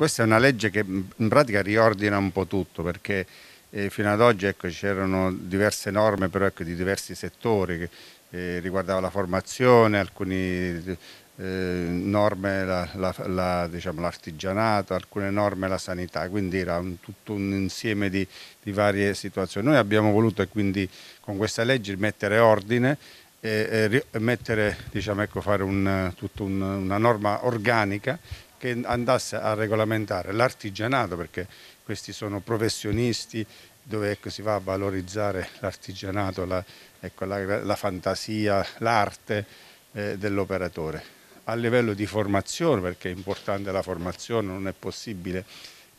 Questa è una legge che in pratica riordina un po' tutto perché eh, fino ad oggi ecco, c'erano diverse norme però, ecco, di diversi settori che eh, riguardava la formazione, alcune eh, norme l'artigianato, la, la, diciamo, alcune norme la sanità, quindi era un, tutto un insieme di, di, varie situazioni. Noi abbiamo voluto quindi con questa legge mettere ordine e, e mettere, diciamo, ecco, fare un, tutta un, una norma organica che andasse a regolamentare l'artigianato, perché questi sono professionisti dove ecco, si va a valorizzare l'artigianato, la, ecco, la, la, fantasia, l'arte eh, dell'operatore. A livello di formazione, perché è importante la formazione, non è possibile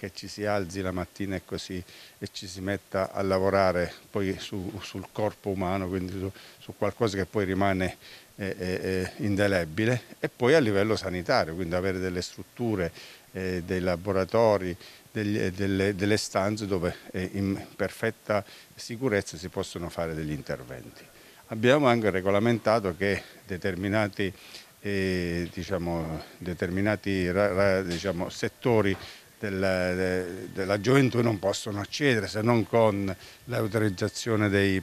che ci si alzi la mattina e così e ci si metta a lavorare poi su, sul corpo umano, quindi su, su qualcosa che poi rimane eh, eh, eh indelebile e poi a livello sanitario, quindi avere delle strutture, eh, dei laboratori, degli, eh, delle, delle, stanze dove eh, in perfetta sicurezza si possono fare degli interventi. Abbiamo anche regolamentato che determinati, diciamo, determinati ra, ra, diciamo, settori del, della gioventù non possono accedere se non con l'autorizzazione dei,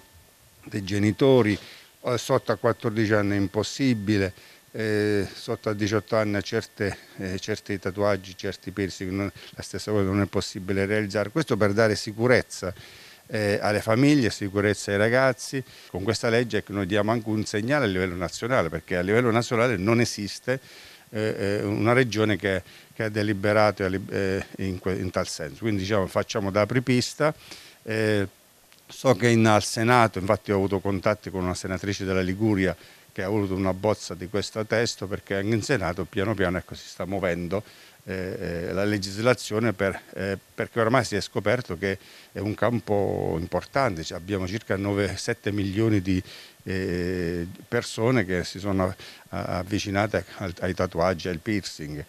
dei, genitori, eh, sotto a 14 anni è impossibile, eh, sotto a 18 anni a certe, eh, certi tatuaggi, certi piercing, non, la stessa cosa non è possibile realizzare, questo per dare sicurezza. Eh, alle famiglie, sicurezza ai ragazzi. Con questa legge noi diamo anche un segnale a livello nazionale, perché a livello nazionale non esiste eh, eh, una regione che, che ha deliberato eh, in, in, tal senso. Quindi diciamo, facciamo da apripista. so che in, al Senato, infatti ho avuto contatti con una senatrice della Liguria che ha voluto una bozza di questo testo perché anche in Senato piano piano ecco, si sta muovendo eh, eh la legislazione per, eh, perché ormai si è scoperto che è un campo importante, cioè abbiamo circa 9-7 milioni di eh, persone che si sono avvicinate ai tatuaggi, al piercing